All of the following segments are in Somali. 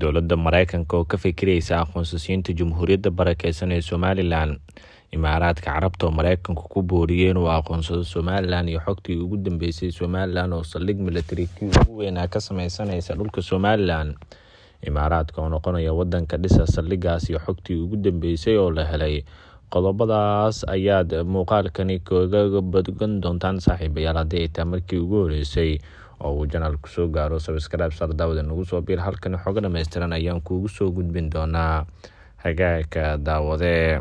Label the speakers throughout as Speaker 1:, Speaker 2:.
Speaker 1: dowladda maraykanka oo ka fikiraysa aqoonsasiinta jamhuuriyadda barakeysan ee somalilan imaaraadka carabta oo maraykanku ku booriyeen uu aqoonsado somalilan iyo xogtii ugu dambeysay somalilan oo saldhig milatari kii ugu weynaa ka sameysaneysa dhulka somalilan imaaraadka oo noqonaya wadanka dhisa saldhigaas iyo xogtii ugu dambeysay oo la helay qodobadaas ayaad muuqaalkani kaga badgan doontaan saaxiibayaal haddii ay taa markii ugu horeysay oo uu janaal kusoo gaaro sabskrib sar daawada nagu soo biil halkan xoga dhammaystiran ayaan kuugu soo gudbin doonaa hagaagka daawadee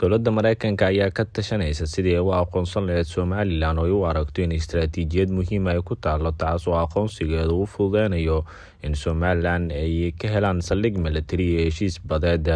Speaker 1: dowladda mareykanka ayaa ka tashanaysa sidii ay u aqoonsan laheyd somalilan oo ay u aragto in istaraatiijiyad muhiima ah ay ku taalo taas oo aqoonsigeeda uu fududeynayo in somalilan ay ka helaan saldhig milatari iyo heshiis badeed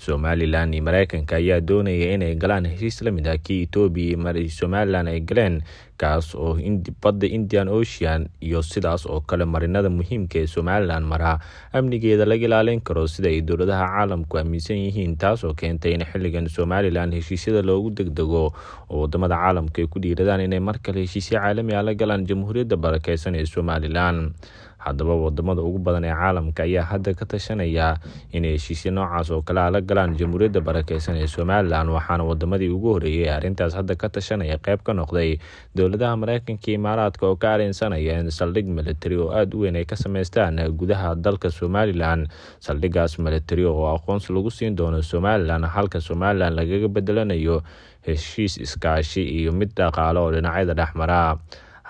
Speaker 1: somalilan iyo mareykanka ayaa doonaya inay galaan heshiis la mid ah kii etoobiya iyo somalilan ay galeen kaas oo badda indian ocean iyo sidaas oo kale marinada muhiimka ee somalilan maraa amnigeeda laga ilaalin karo sida ay dowladaha caalamku aaminsan yihiin taasoo keentay in xilligan somalilan heshiisyada loogu degdego oo wadamada caalamka ay ku dhiiradaan inay mar kale heshiisya caalami ah la galaan jamhuuriyadda barakeysan ee somalilan haddaba wadamada ugu badan ee caalamka ayaa hadda ka tashanaya inay heshiisya noocaas oo kale ala galaan jamhuuriyadda barakeysan ee somalilan waxaana wadamadii ugu horeeyay ee arrintaas hadda ka tashanaya qeyb ka noqday dowladaha mareykanka imaaraadka oo ka arinsanaya in saldhig militari oo aada u weyn ay ka sameystaan gudaha dalka somalilan saldhigaas militari oo aqoons lagu siin doono somalilan halka somalilan lagaga bedelanayo heshiis iskaashi iyo mid dhaqaale oo dhinacyada dhexmara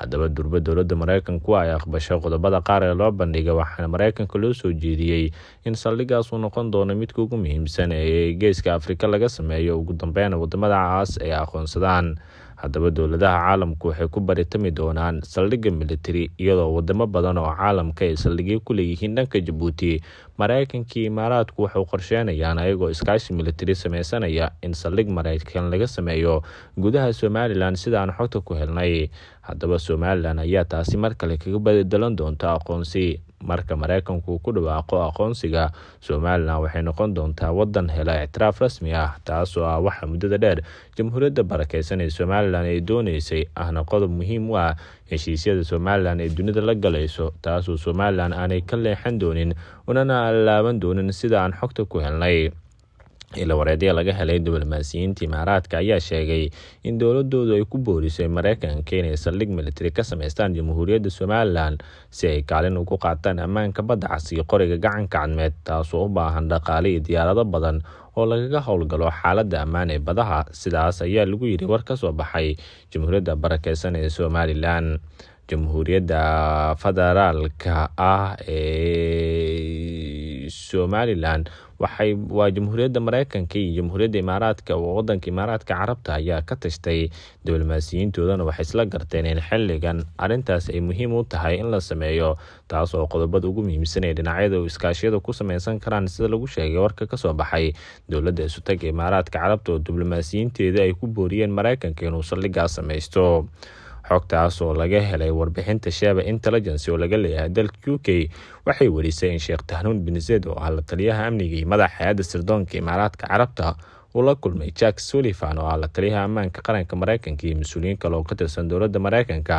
Speaker 1: haddaba durba dowladda mareykanku ay aqbashay qodobada qaar ee loo bandhigay waxaana maraykanka loo soo jeediyey in saldhigaas uu noqon doono midka ugu muhiimsan ee geeska afrika laga sameeyo ugu dambeyn wadamadacaas ay aqoonsadaan haddaba dowladaha caalamku waxay ku baritami doonaan saldhigga militari iyadoo wadamo badan oo caalamka ay saldhigyo ku leeyihiin dhanka jabuuti mareykanka imaaraadku wuxuu qorsheynayaan ayagoo iskaashi militari sameysanaya in saldhig mareykan laga sameeyo gudaha somalilan sida aan xogta ku helnay haddaba somalilan ayaa taasi mar kale kaga bedelan doonta aqoonsi marka mareykanku ku dhawaaqo aqoonsiga somalilan waxay noqon doontaa wadan hela ictiraaf rasmi ah taasoo ah waxa muddada dheer jamhuuriyadda barakeysan ee somalilan ay doonaysay ahna qodob muhiim u ah heshiisyada somalilan ee dunida la galayso taasoo somalilan aanay ka leexan doonin unana laaban doonin sida aan xogta ku helnay ilawareedya laga helay diblomaasiyiinta imaaraadka ayaa sheegay in dowladoodu ay ku boorisay mareykanka inay saldhig militari ka sameystaan jamhuuriyadda somalilan si ay kaalin ugu qaataan ammaanka badda cas iyo qoriga gacanka cadmeed taasoo u baahan dhaqaale iyo diyaarado badan oo lagaga howlgalo xaaladda ammaan ee badaha sidaas ayaa lagu yidhi war ka soo baxay jamhuuriyadda barakeysan ee somalilan jamhuuriyadda federaalka ah ee somalilan waa jamhuuriyadda mareykanka iyo jamhuuriyadda imaaraadka oo wadanka imaaraadka carabta ayaa ka tashtay diblomaasiyiintoodana waxay isla garteen in xiligan arintaas ay muhiim u tahay in la sameeyo taas oo qodobada ugu muhiimsan ee dhinacyada iskaashiyada ku sameysan karaan sida lagu sheegay warka kasoo baxay dowladda isutagga imaaraadka carabta oo diblomaasiyiinteeda ay ku booriyeen mareykanka inuu saldhigaas sameysto xogtaas oo laga helay warbixinta sheba intelligency oo laga leeyahay dalka u k waxay warisay in sheekh tahnuun bin zeed oo ah la taliyaha amnigii iyo madaxa hay-adda sirdoonka imaaraadka carabta uu la kulmay jack sullivan oo ah la taliyaha ammaanka qaranka mareykanka iyo mas-uuliyiin kale oo ka tirsan dowladda mareykanka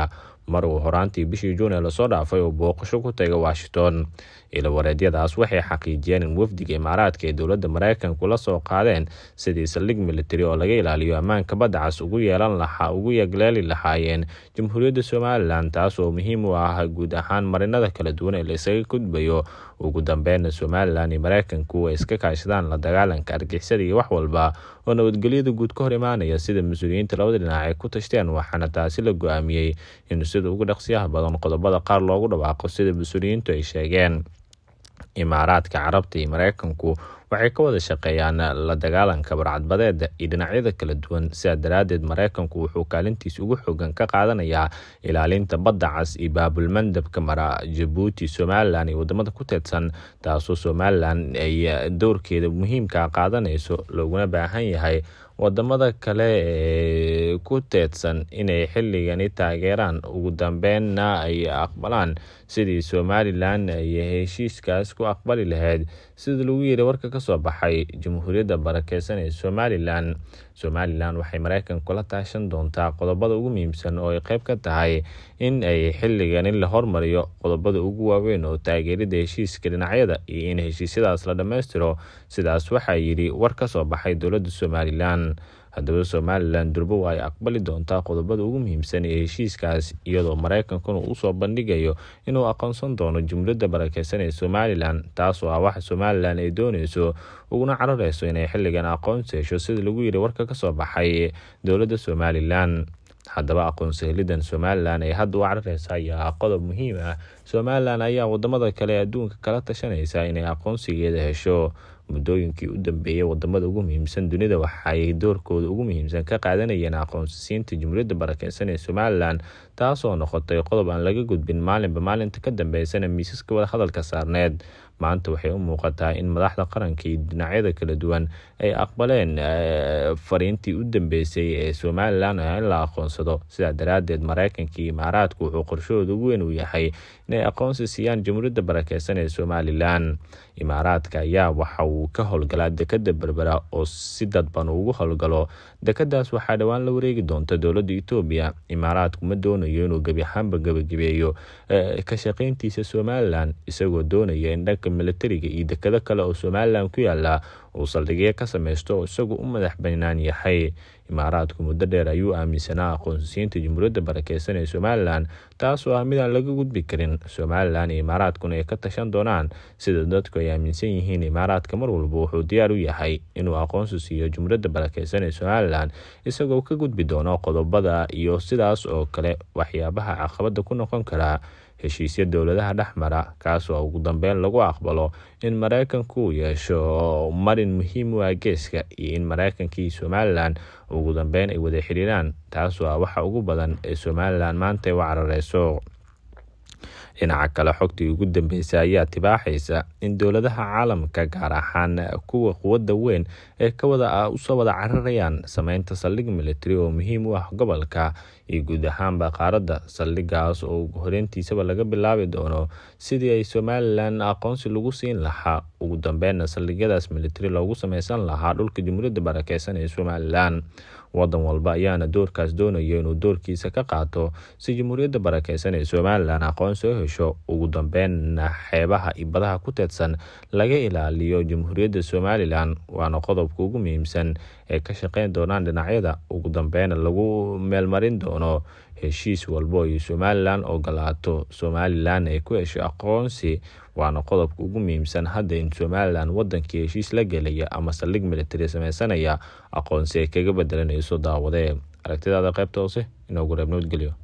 Speaker 1: mar uu horaantii bishii juune lasoo dhaafay oo booqasho ku taga washington wareedyadaas waxay xaqiijiyeen in wafdiga imaaraadka ee dowladda maraykanku la soo qaadeen sidii saldhig militari oo laga ilaaliyo ammaanka badda cas ugu yeelan lahaa ugu yagleeli lahaayeen jamhuuriyadda somalilan taas oo muhiim u ah guud ahaan marinada kala duwan ee la gudbayo ugu dambeynna somalilan iyo maraykanku ay iska kaashadaan la dagaalanka argixisada iyo wax walba oo nabadgelyada guud ka hor imaanaya sida mas-uuliyiinta labada dhinac ay ku tashteen waxaana taasi la go-aamiyey in sida ugu dhaqsiyaha badan qodobada qaar loogu dhawaaqo sida mas-uuliyiintu ay sheegeen imaaraadka carabta iyo maraykanku waxay ka wada shaqeeyaan la dagaalanka barcadbadeeda iyo dhinacyada kala duwan sidaa daraaddeed maraykanku wuxuu kaalintiis ugu xoogan ka qaadanayaa ilaalinta badda cas iyo baabulmandabka mara jabuuti somalilan iyo wadamada ku teedsan taasoo somalilan ay dowrkeeda muhiimka qaadanayso looguna baahan yahay wadamada kale ee ku teedsan inay xilligani taageeraan ugu dambeynna ay aqbalaan sidii somalilan ay heshiiskaas ku aqbali lahayd sida lagu yiri warka kasoo baxay jamhuuriyadda barakeysan ee somalilan somalilan waxay mareykan kula taashan doontaa qodobada ugu muhiimsan oo ay qayb ka tahay in ay xilligani la hormariyo qodobada ugu waaweyn oo taageerida heshiiska dhinacyada iyo in heshiisyadaas la dhammaystiro sidaas waxaa yidhi war kasoo baxay dowladda somalilan soomaalilan haddaba somalilan durbo ay aqbali doontaa qodobada ugu muhiimsan ee heshiiskaas iyadoo mareykankuna uu soo bandhigayo inuu aqoonsan doono jumladda barakeysan ee somalilan taasoo ah waxa somalilan ay dooneyso uguna carareyso inay xilligan aqoonsi hesho sida lagu yidhi warka ka soo baxay dowladda somalilan haddaba aqoonsi helidan somalilan ee hadda u carareysa ayaa ah qodob muhiim ah somalilan ayaa wadamada kale adduunka kala tashanaysa inay aqoonsigeeda hesho muddooyinkii u dambeeyay wadamada ugu muhiimsan dunida waxay doorkooda ugu muhiimsan ka qaadanayeen aqoonsisiinta jumhuuriyadda barakeysan ee somalilan taasoo noqotay qodob aan laga gudbin maalinba maalinta ka dambeysana miisaska wadahadalka saarneed maanta waxay u muuqataa in madaxda qaranka iyo dhinacyada kala duwan ay aqbaleen eh, fariintii u dambeysay ee somalilan in la aqoonsado sidaa daraadeed mareykanka iyo imaaraadku wuxuu qorshahooda ugu weyn uu yahay inay aqoonsi siiyaan jumhuuriyadda barakeysan ee somalilan imaaraadka ayaa waxau uu ka howlgalaa dekeda berbera oo si dadban uugu howlgalo dekedaas waxaa dhowaan la wareegi doonta dowladda etoobiya ma doonayo inuu gebi ahaanba gebagabeeyo e, ka shaqayntiisa somalilan isagoo doonaya in dhanka milatariga iyo dekedo kale oo somalilan ku yaalla uu saldhigyo ka samaysto isagu u madax banaan yahay imaaraadku muddo dheer ayuu aaminsanaa aqoonsisiinta jumhuuriyadda barakeysan ee somalilan taasoo ah midaan laga gudbi karin somalilan iyo imaaraadkuna ay ka tashan doonaan sida dadku ay aaminsan yihiin imaaraadka mar walba wuxuu diyaar u yahay inuu aqoonsi siiyo jumhuuriyadda barakeysan ee somalilan isagoo ka gudbi doono qodobada iyo sidaas oo kale waxyaabaha caqabada ku noqon karaa heshiisyo dowladaha dhexmara mara kaasoo ugu dambeyn lagu aqbalo in maraykanku yeesho marin muhiim u ah geeska iyo in maraykankii somalilan ugu dambeyn ay wada xiriiraan taas waa ah waxa ugu badan ee somalilan maanta u carareyso dhinaca kale xogtii ugu dambeysay ayaa tibaaxaysa in dowladaha caalamka gaar ahaan kuwa quwadda weyn ee kawada ah, usoo wada cararayaan sameynta saldhig militari oo muhiim u ah gobolka iyo guud ahaanba qaaradda saldhigaas oo ugu horeyntiisaba laga bilaabi doono sidii ay somalilan aqoonsi lagu siin lahaa ugu dambeynna saldhigyadaas militari loogu sameysan lahaa dhulka jamhuuriyadda barakeysan ee somalilan wadan walba ayaana doorkaas doonaya inuu doorkiisa ka qaato si jamhuuriyadda barakeysan ee somalilan aqoon soo hesho ugu dambeynna xeebaha ibadaha ku teedsan laga ilaaliyo jamhuuriyadda somalilan waana qodobka ugu muhiimsan ee ka shaqeyn doonaan dhinacyada ugu dambeynna lagu meelmarin doono heshiis walbo iyo somalilan ogolaato somalilan ay ku hesho aqoonsi waana qodobka ugu muhiimsan hadda in somalilan wadankii heshiis la gelaya ama saldhig militari sameysanaya aqoonsi ay kaga bedelanayso daawadee aragtidaada qaybta hoose inoogu reeb nabadgelyo